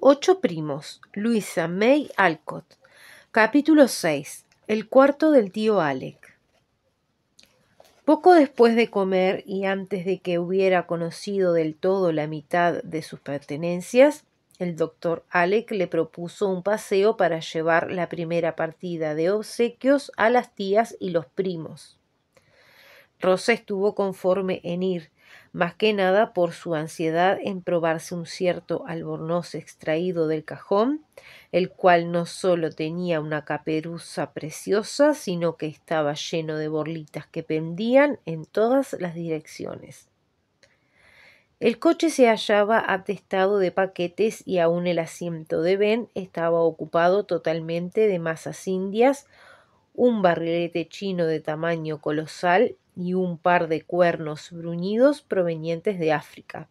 Ocho primos. Luisa May Alcott. Capítulo 6. El cuarto del tío Alec. Poco después de comer y antes de que hubiera conocido del todo la mitad de sus pertenencias, el doctor Alec le propuso un paseo para llevar la primera partida de obsequios a las tías y los primos. Rosa estuvo conforme en ir, más que nada por su ansiedad en probarse un cierto albornoz extraído del cajón, el cual no solo tenía una caperuza preciosa, sino que estaba lleno de borlitas que pendían en todas las direcciones. El coche se hallaba atestado de paquetes y aún el asiento de Ben estaba ocupado totalmente de masas indias, un barrilete chino de tamaño colosal y un par de cuernos bruñidos provenientes de África.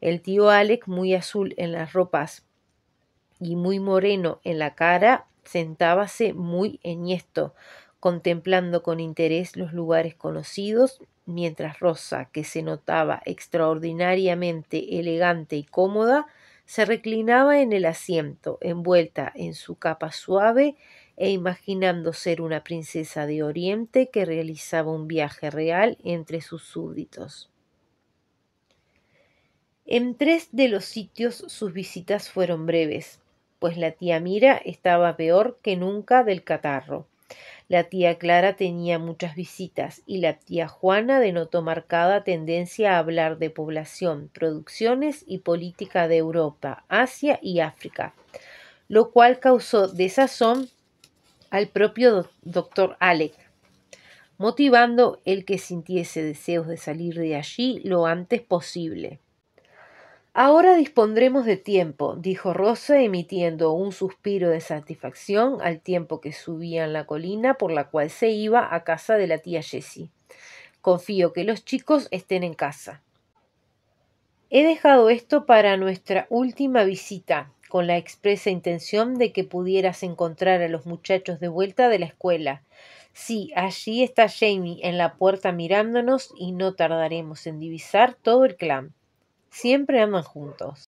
El tío Alec, muy azul en las ropas y muy moreno en la cara, sentábase muy enhiesto, contemplando con interés los lugares conocidos, mientras Rosa, que se notaba extraordinariamente elegante y cómoda, se reclinaba en el asiento, envuelta en su capa suave e imaginando ser una princesa de Oriente que realizaba un viaje real entre sus súbditos. En tres de los sitios sus visitas fueron breves, pues la tía Mira estaba peor que nunca del catarro. La tía Clara tenía muchas visitas y la tía Juana denotó marcada tendencia a hablar de población, producciones y política de Europa, Asia y África, lo cual causó desazón al propio doctor Alec, motivando el que sintiese deseos de salir de allí lo antes posible. Ahora dispondremos de tiempo, dijo Rosa, emitiendo un suspiro de satisfacción al tiempo que subían la colina por la cual se iba a casa de la tía Jessie. Confío que los chicos estén en casa. He dejado esto para nuestra última visita, con la expresa intención de que pudieras encontrar a los muchachos de vuelta de la escuela. Sí, allí está Jamie en la puerta mirándonos y no tardaremos en divisar todo el clan. Siempre andan juntos.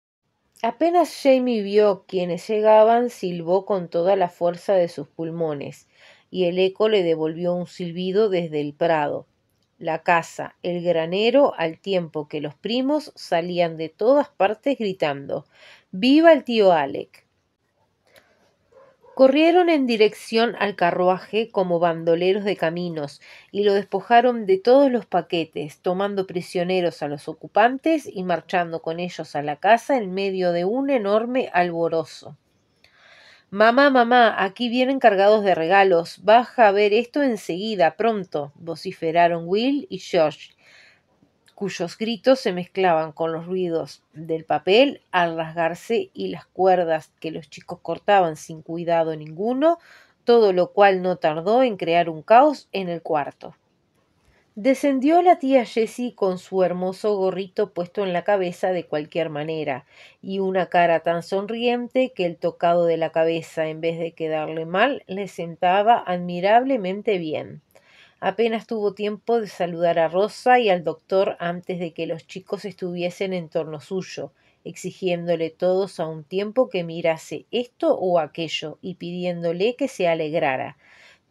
Apenas Jamie vio quienes llegaban, silbó con toda la fuerza de sus pulmones, y el eco le devolvió un silbido desde el prado, la casa, el granero, al tiempo que los primos salían de todas partes gritando Viva el tío Alec. Corrieron en dirección al carruaje como bandoleros de caminos y lo despojaron de todos los paquetes, tomando prisioneros a los ocupantes y marchando con ellos a la casa en medio de un enorme alborozo. Mamá, mamá, aquí vienen cargados de regalos. Baja a ver esto enseguida, pronto, vociferaron Will y George, cuyos gritos se mezclaban con los ruidos del papel al rasgarse y las cuerdas que los chicos cortaban sin cuidado ninguno, todo lo cual no tardó en crear un caos en el cuarto. Descendió la tía Jessie con su hermoso gorrito puesto en la cabeza de cualquier manera, y una cara tan sonriente que el tocado de la cabeza, en vez de quedarle mal, le sentaba admirablemente bien. Apenas tuvo tiempo de saludar a Rosa y al doctor antes de que los chicos estuviesen en torno suyo, exigiéndole todos a un tiempo que mirase esto o aquello y pidiéndole que se alegrara,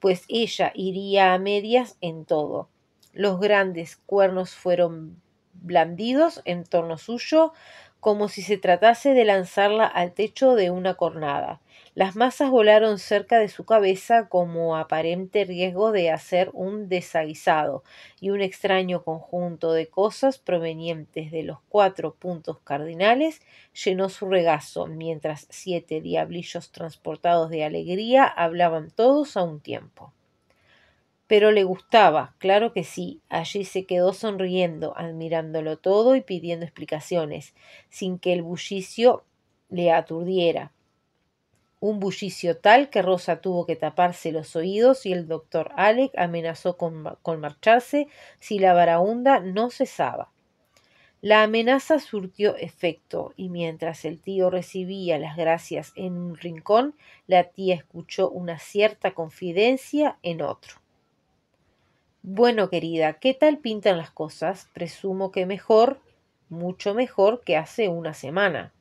pues ella iría a medias en todo. Los grandes cuernos fueron blandidos en torno suyo como si se tratase de lanzarla al techo de una cornada. Las masas volaron cerca de su cabeza como aparente riesgo de hacer un desaguisado, y un extraño conjunto de cosas provenientes de los cuatro puntos cardinales llenó su regazo, mientras siete diablillos transportados de alegría hablaban todos a un tiempo. Pero le gustaba, claro que sí. Allí se quedó sonriendo, admirándolo todo y pidiendo explicaciones, sin que el bullicio le aturdiera un bullicio tal que Rosa tuvo que taparse los oídos y el doctor Alec amenazó con, marcharse si la varaunda no cesaba. La amenaza surtió efecto y mientras el tío recibía las gracias en un rincón, la tía escuchó una cierta confidencia en otro. Bueno, querida, ¿qué tal pintan las cosas? Presumo que mejor, mucho mejor que hace una semana.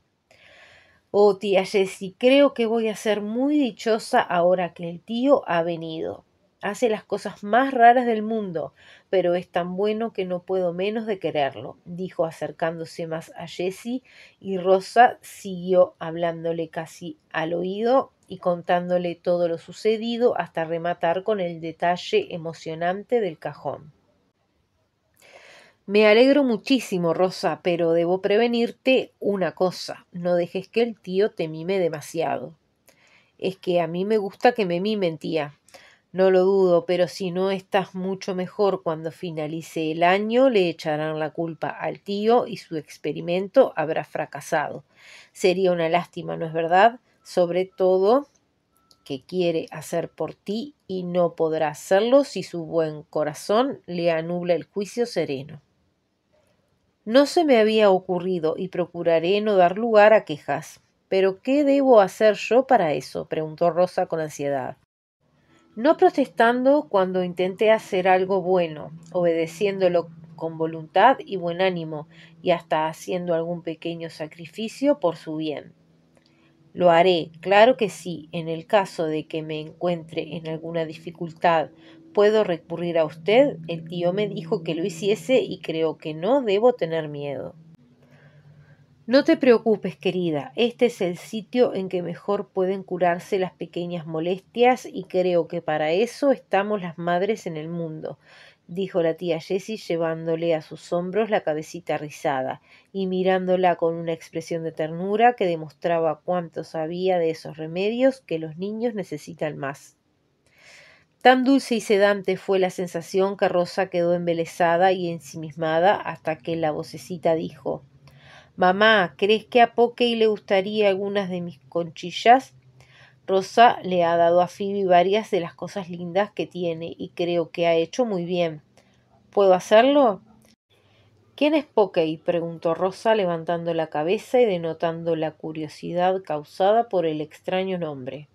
Oh, tía Jessie, creo que voy a ser muy dichosa ahora que el tío ha venido. Hace las cosas más raras del mundo, pero es tan bueno que no puedo menos de quererlo, dijo acercándose más a Jessie, y Rosa siguió hablándole casi al oído y contándole todo lo sucedido hasta rematar con el detalle emocionante del cajón. Me alegro muchísimo, Rosa, pero debo prevenirte una cosa. No dejes que el tío te mime demasiado. Es que a mí me gusta que me mimen, tía. No lo dudo, pero si no estás mucho mejor cuando finalice el año, le echarán la culpa al tío y su experimento habrá fracasado. Sería una lástima, ¿no es verdad? Sobre todo que quiere hacer por ti y no podrá hacerlo si su buen corazón le anula el juicio sereno. No se me había ocurrido y procuraré no dar lugar a quejas. Pero ¿qué debo hacer yo para eso? preguntó Rosa con ansiedad. No protestando cuando intenté hacer algo bueno, obedeciéndolo con voluntad y buen ánimo, y hasta haciendo algún pequeño sacrificio por su bien. Lo haré, claro que sí, en el caso de que me encuentre en alguna dificultad Puedo recurrir a usted, el tío me dijo que lo hiciese y creo que no debo tener miedo. No te preocupes, querida, este es el sitio en que mejor pueden curarse las pequeñas molestias y creo que para eso estamos las madres en el mundo, dijo la tía Jessie llevándole a sus hombros la cabecita rizada y mirándola con una expresión de ternura que demostraba cuánto sabía de esos remedios que los niños necesitan más. Tan dulce y sedante fue la sensación que Rosa quedó embelesada y ensimismada hasta que la vocecita dijo Mamá, ¿crees que a Pokey le gustaría algunas de mis conchillas? Rosa le ha dado a Phoebe varias de las cosas lindas que tiene y creo que ha hecho muy bien. ¿Puedo hacerlo? ¿Quién es Pokey? preguntó Rosa levantando la cabeza y denotando la curiosidad causada por el extraño nombre.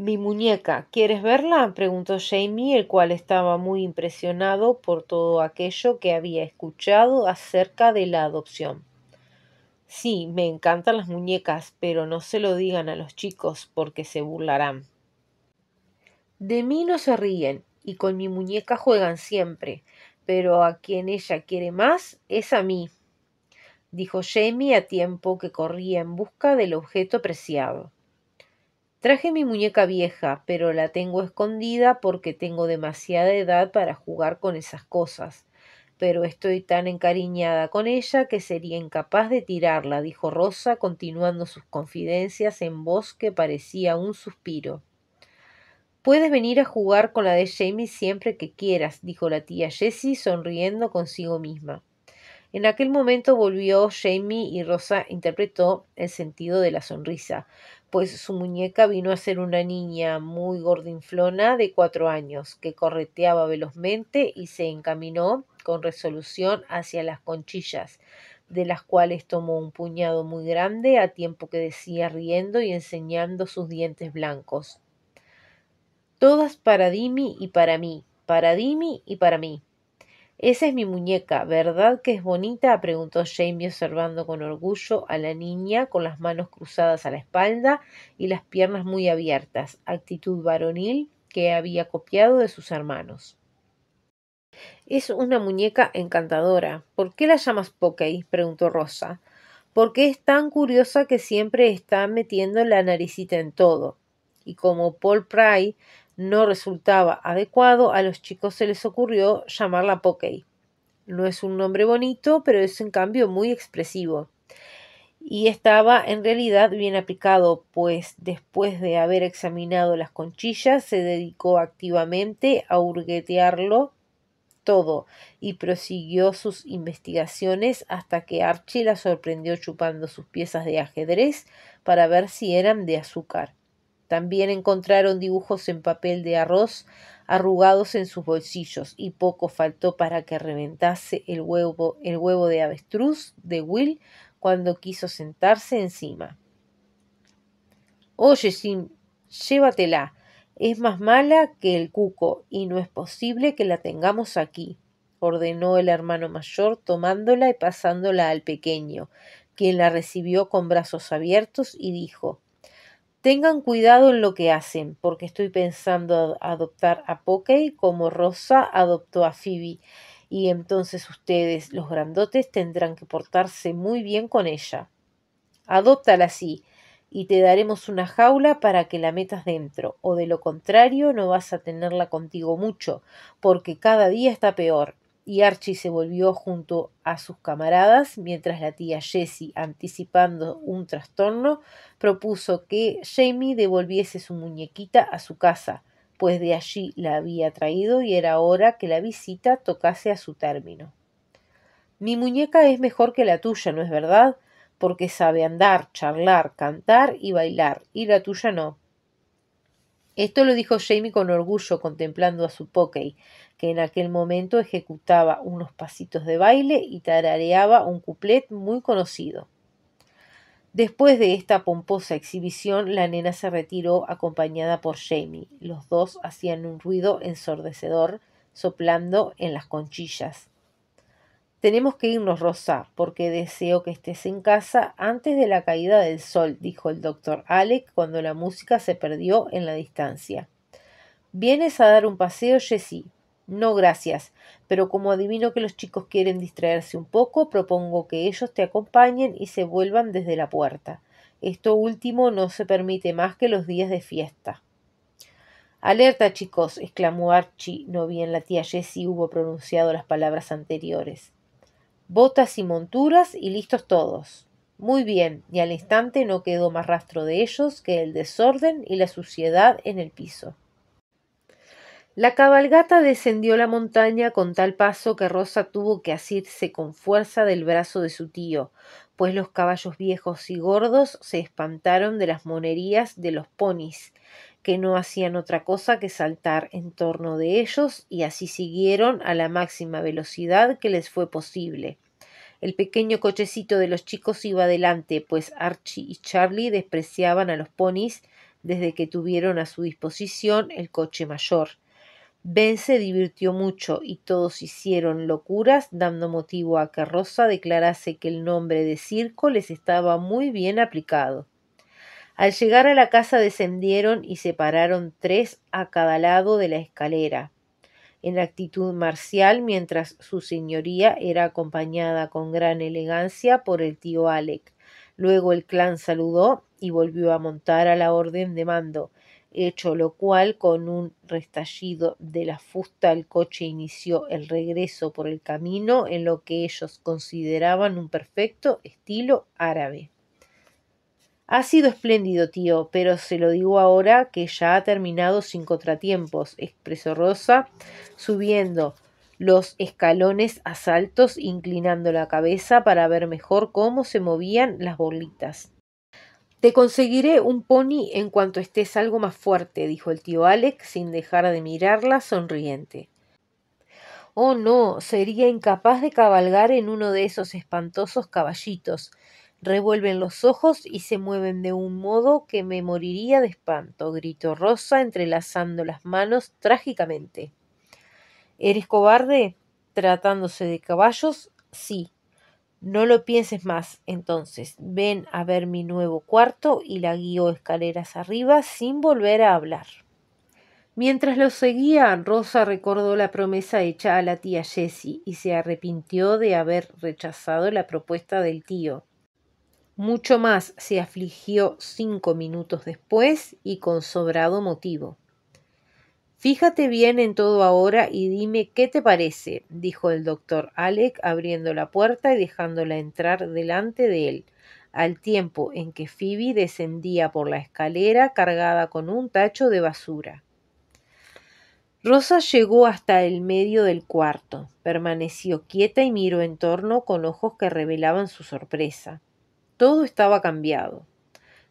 Mi muñeca, ¿quieres verla? preguntó Jamie, el cual estaba muy impresionado por todo aquello que había escuchado acerca de la adopción. Sí, me encantan las muñecas, pero no se lo digan a los chicos porque se burlarán. De mí no se ríen y con mi muñeca juegan siempre, pero a quien ella quiere más es a mí, dijo Jamie a tiempo que corría en busca del objeto preciado. Traje mi muñeca vieja, pero la tengo escondida porque tengo demasiada edad para jugar con esas cosas. Pero estoy tan encariñada con ella que sería incapaz de tirarla, dijo Rosa, continuando sus confidencias en voz que parecía un suspiro. Puedes venir a jugar con la de Jamie siempre que quieras, dijo la tía Jessie, sonriendo consigo misma. En aquel momento volvió Jamie y Rosa interpretó el sentido de la sonrisa pues su muñeca vino a ser una niña muy gordinflona de cuatro años, que correteaba velozmente y se encaminó con resolución hacia las conchillas, de las cuales tomó un puñado muy grande a tiempo que decía riendo y enseñando sus dientes blancos. Todas para Dimi y para mí, para Dimi y para mí. Esa es mi muñeca, ¿verdad que es bonita? preguntó Jamie observando con orgullo a la niña con las manos cruzadas a la espalda y las piernas muy abiertas, actitud varonil que había copiado de sus hermanos. Es una muñeca encantadora. ¿Por qué la llamas Pokey? preguntó Rosa. Porque es tan curiosa que siempre está metiendo la naricita en todo. Y como Paul Pry no resultaba adecuado, a los chicos se les ocurrió llamarla Pokey. No es un nombre bonito, pero es en cambio muy expresivo. Y estaba en realidad bien aplicado, pues después de haber examinado las conchillas, se dedicó activamente a hurguetearlo todo y prosiguió sus investigaciones hasta que Archie la sorprendió chupando sus piezas de ajedrez para ver si eran de azúcar. También encontraron dibujos en papel de arroz arrugados en sus bolsillos y poco faltó para que reventase el huevo, el huevo de avestruz de Will cuando quiso sentarse encima. Oye, Sim, llévatela. Es más mala que el cuco y no es posible que la tengamos aquí, ordenó el hermano mayor tomándola y pasándola al pequeño, quien la recibió con brazos abiertos y dijo Tengan cuidado en lo que hacen, porque estoy pensando adoptar a Poké como Rosa adoptó a Phoebe, y entonces ustedes, los grandotes, tendrán que portarse muy bien con ella. Adóptala así, y te daremos una jaula para que la metas dentro, o de lo contrario no vas a tenerla contigo mucho, porque cada día está peor y Archie se volvió junto a sus camaradas, mientras la tía Jessie, anticipando un trastorno, propuso que Jamie devolviese su muñequita a su casa, pues de allí la había traído y era hora que la visita tocase a su término. Mi muñeca es mejor que la tuya, ¿no es verdad? Porque sabe andar, charlar, cantar y bailar, y la tuya no. Esto lo dijo Jamie con orgullo contemplando a su Pokey, que en aquel momento ejecutaba unos pasitos de baile y tarareaba un couplet muy conocido. Después de esta pomposa exhibición, la nena se retiró acompañada por Jamie. Los dos hacían un ruido ensordecedor soplando en las conchillas. Tenemos que irnos, Rosa, porque deseo que estés en casa antes de la caída del sol, dijo el doctor Alec cuando la música se perdió en la distancia. ¿Vienes a dar un paseo, Jessie? No, gracias, pero como adivino que los chicos quieren distraerse un poco, propongo que ellos te acompañen y se vuelvan desde la puerta. Esto último no se permite más que los días de fiesta. Alerta, chicos, exclamó Archie, no bien la tía Jessie hubo pronunciado las palabras anteriores botas y monturas y listos todos. Muy bien, y al instante no quedó más rastro de ellos que el desorden y la suciedad en el piso. La cabalgata descendió la montaña con tal paso que Rosa tuvo que asirse con fuerza del brazo de su tío, pues los caballos viejos y gordos se espantaron de las monerías de los ponis que no hacían otra cosa que saltar en torno de ellos y así siguieron a la máxima velocidad que les fue posible. El pequeño cochecito de los chicos iba adelante, pues Archie y Charlie despreciaban a los ponis desde que tuvieron a su disposición el coche mayor. Ben se divirtió mucho y todos hicieron locuras, dando motivo a que Rosa declarase que el nombre de circo les estaba muy bien aplicado. Al llegar a la casa descendieron y se pararon tres a cada lado de la escalera, en actitud marcial, mientras su señoría era acompañada con gran elegancia por el tío Alec. Luego el clan saludó y volvió a montar a la orden de mando, hecho lo cual con un restallido de la fusta el coche inició el regreso por el camino en lo que ellos consideraban un perfecto estilo árabe. Ha sido espléndido, tío, pero se lo digo ahora que ya ha terminado sin contratiempos, expresó Rosa, subiendo los escalones a saltos, inclinando la cabeza para ver mejor cómo se movían las bolitas. Te conseguiré un pony en cuanto estés algo más fuerte, dijo el tío Alex, sin dejar de mirarla, sonriente. Oh, no, sería incapaz de cabalgar en uno de esos espantosos caballitos. Revuelven los ojos y se mueven de un modo que me moriría de espanto, gritó Rosa entrelazando las manos trágicamente. ¿Eres cobarde? Tratándose de caballos, sí. No lo pienses más, entonces. Ven a ver mi nuevo cuarto y la guió escaleras arriba sin volver a hablar. Mientras lo seguía, Rosa recordó la promesa hecha a la tía Jessie y se arrepintió de haber rechazado la propuesta del tío. Mucho más se afligió cinco minutos después y con sobrado motivo. Fíjate bien en todo ahora y dime qué te parece, dijo el doctor Alec abriendo la puerta y dejándola entrar delante de él, al tiempo en que Phoebe descendía por la escalera cargada con un tacho de basura. Rosa llegó hasta el medio del cuarto, permaneció quieta y miró en torno con ojos que revelaban su sorpresa. Todo estaba cambiado.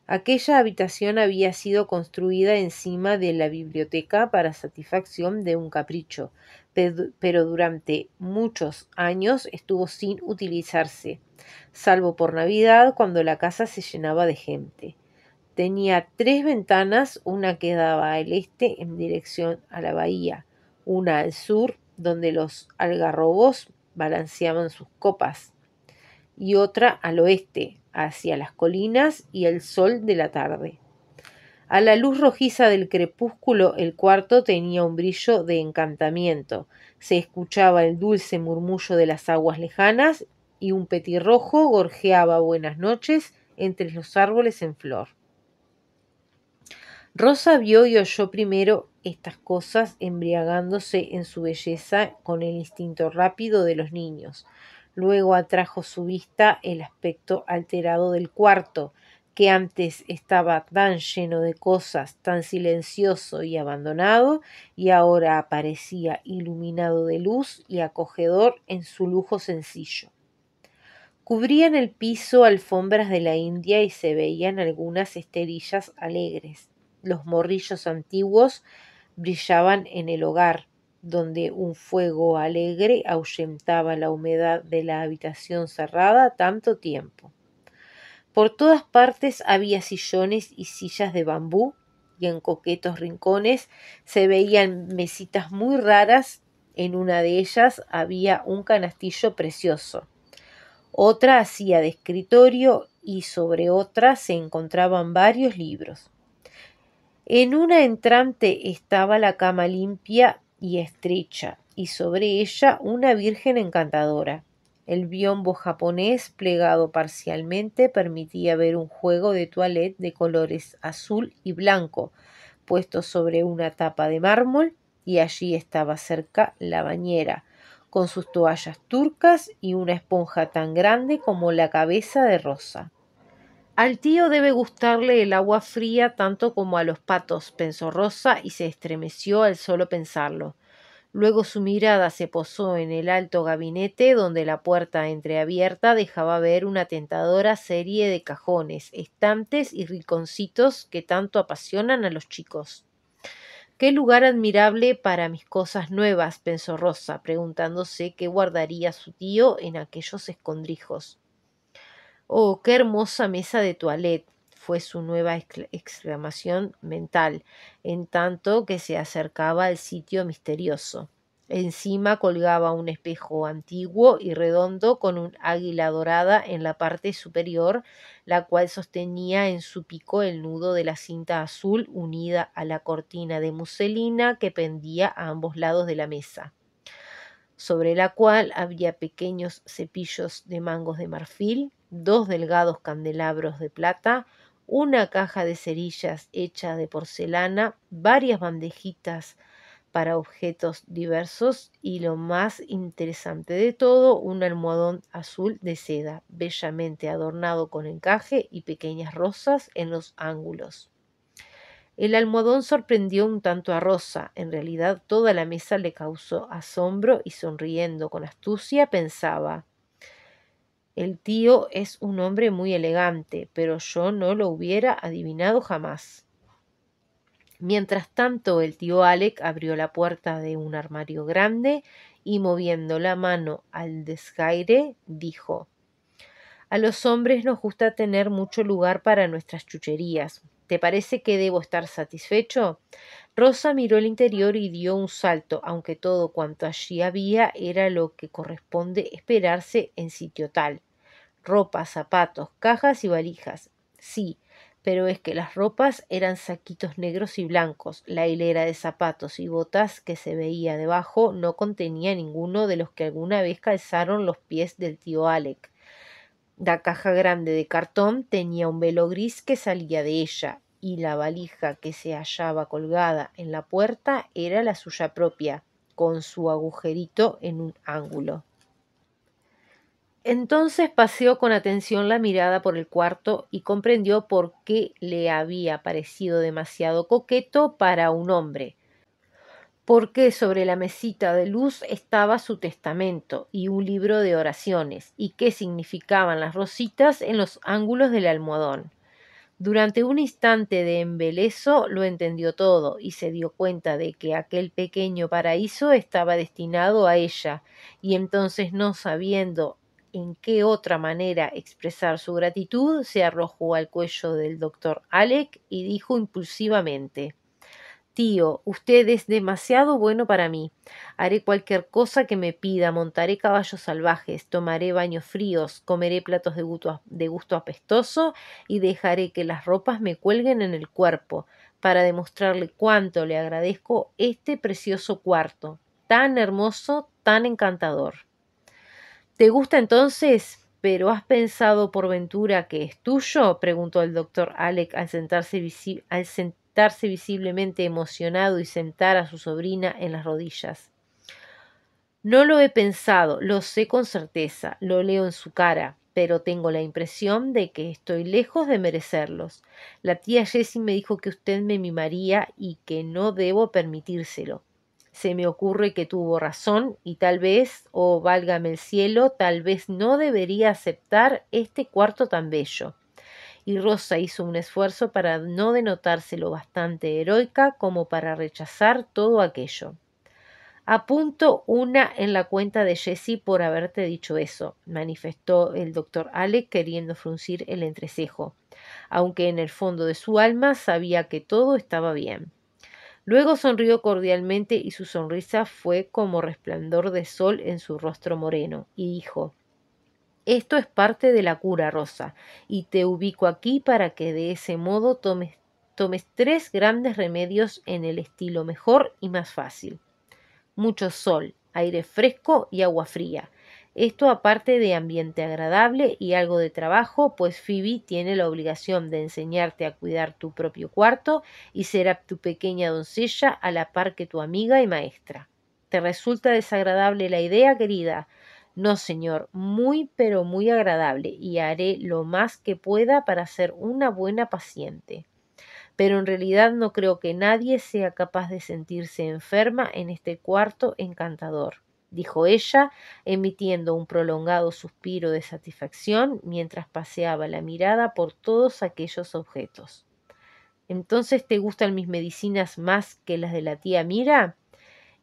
Aquella habitación había sido construida encima de la biblioteca para satisfacción de un capricho, pero durante muchos años estuvo sin utilizarse, salvo por Navidad cuando la casa se llenaba de gente. Tenía tres ventanas, una que daba al este en dirección a la bahía, una al sur, donde los algarrobos balanceaban sus copas, y otra al oeste, hacia las colinas y el sol de la tarde. A la luz rojiza del crepúsculo el cuarto tenía un brillo de encantamiento. Se escuchaba el dulce murmullo de las aguas lejanas y un petirrojo gorjeaba buenas noches entre los árboles en flor. Rosa vio y oyó primero estas cosas embriagándose en su belleza con el instinto rápido de los niños. Luego atrajo su vista el aspecto alterado del cuarto, que antes estaba tan lleno de cosas, tan silencioso y abandonado, y ahora aparecía iluminado de luz y acogedor en su lujo sencillo. Cubrían el piso alfombras de la India y se veían algunas esterillas alegres. Los morrillos antiguos brillaban en el hogar, donde un fuego alegre ahuyentaba la humedad de la habitación cerrada tanto tiempo. Por todas partes había sillones y sillas de bambú, y en coquetos rincones se veían mesitas muy raras. En una de ellas había un canastillo precioso. Otra hacía de escritorio y sobre otra se encontraban varios libros. En una entrante estaba la cama limpia y estrecha, y sobre ella una virgen encantadora. El biombo japonés, plegado parcialmente, permitía ver un juego de toilette de colores azul y blanco, puesto sobre una tapa de mármol, y allí estaba cerca la bañera, con sus toallas turcas y una esponja tan grande como la cabeza de Rosa. Al tío debe gustarle el agua fría tanto como a los patos, pensó Rosa y se estremeció al solo pensarlo. Luego su mirada se posó en el alto gabinete donde la puerta entreabierta dejaba ver una tentadora serie de cajones, estantes y rinconcitos que tanto apasionan a los chicos. Qué lugar admirable para mis cosas nuevas, pensó Rosa, preguntándose qué guardaría su tío en aquellos escondrijos. Oh, qué hermosa mesa de toilette fue su nueva exclamación mental, en tanto que se acercaba al sitio misterioso. Encima colgaba un espejo antiguo y redondo con un águila dorada en la parte superior, la cual sostenía en su pico el nudo de la cinta azul unida a la cortina de muselina que pendía a ambos lados de la mesa, sobre la cual había pequeños cepillos de mangos de marfil, dos delgados candelabros de plata, una caja de cerillas hecha de porcelana, varias bandejitas para objetos diversos y lo más interesante de todo, un almohadón azul de seda, bellamente adornado con encaje y pequeñas rosas en los ángulos. El almohadón sorprendió un tanto a Rosa, en realidad toda la mesa le causó asombro y sonriendo con astucia pensaba el tío es un hombre muy elegante, pero yo no lo hubiera adivinado jamás. Mientras tanto, el tío Alec abrió la puerta de un armario grande y moviendo la mano al desgaire, dijo A los hombres nos gusta tener mucho lugar para nuestras chucherías. ¿Te parece que debo estar satisfecho? Rosa miró el interior y dio un salto, aunque todo cuanto allí había era lo que corresponde esperarse en sitio tal ropa, zapatos, cajas y valijas. Sí, pero es que las ropas eran saquitos negros y blancos, la hilera de zapatos y botas que se veía debajo no contenía ninguno de los que alguna vez calzaron los pies del tío Alec. La caja grande de cartón tenía un velo gris que salía de ella, y la valija que se hallaba colgada en la puerta era la suya propia, con su agujerito en un ángulo. Entonces paseó con atención la mirada por el cuarto y comprendió por qué le había parecido demasiado coqueto para un hombre. Porque sobre la mesita de luz estaba su testamento y un libro de oraciones, y qué significaban las rositas en los ángulos del almohadón. Durante un instante de embelezo lo entendió todo y se dio cuenta de que aquel pequeño paraíso estaba destinado a ella, y entonces no sabiendo en qué otra manera expresar su gratitud, se arrojó al cuello del doctor Alec y dijo impulsivamente Tío, usted es demasiado bueno para mí. Haré cualquier cosa que me pida, montaré caballos salvajes, tomaré baños fríos, comeré platos de gusto, de gusto apestoso y dejaré que las ropas me cuelguen en el cuerpo, para demostrarle cuánto le agradezco este precioso cuarto, tan hermoso, tan encantador. ¿Te gusta entonces? ¿Pero has pensado por ventura que es tuyo? preguntó el doctor Alec al sentarse, visiblemente emocionado y sentar a su sobrina en las rodillas. No lo he pensado, lo sé con certeza, lo leo en su cara, pero tengo la impresión de que estoy lejos de merecerlos. La tía Jessie me dijo que usted me mimaría y que no debo permitírselo se me ocurre que tuvo razón y tal vez, o oh, válgame el cielo, tal vez no debería aceptar este cuarto tan bello. Y Rosa hizo un esfuerzo para no denotarse lo bastante heroica como para rechazar todo aquello. Apunto una en la cuenta de Jessie por haberte dicho eso, manifestó el doctor Alec queriendo fruncir el entrecejo, aunque en el fondo de su alma sabía que todo estaba bien. Luego sonrió cordialmente y su sonrisa fue como resplandor de sol en su rostro moreno, y dijo Esto es parte de la cura, Rosa, y te ubico aquí para que de ese modo tomes, tres grandes remedios en el estilo mejor y más fácil. Mucho sol, aire fresco y agua fría. Esto aparte de ambiente agradable y algo de trabajo, pues Phoebe tiene la obligación de enseñarte a cuidar tu propio cuarto y será tu pequeña doncella a la par que tu amiga y maestra. ¿Te resulta desagradable la idea, querida? No, señor, muy pero muy agradable y haré lo más que pueda para ser una buena paciente. Pero en realidad no creo que nadie sea capaz de sentirse enferma en este cuarto encantador dijo ella, emitiendo un prolongado suspiro de satisfacción mientras paseaba la mirada por todos aquellos objetos. ¿Entonces te gustan mis medicinas más que las de la tía Mira?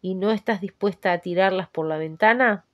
¿Y no estás dispuesta a tirarlas por la ventana?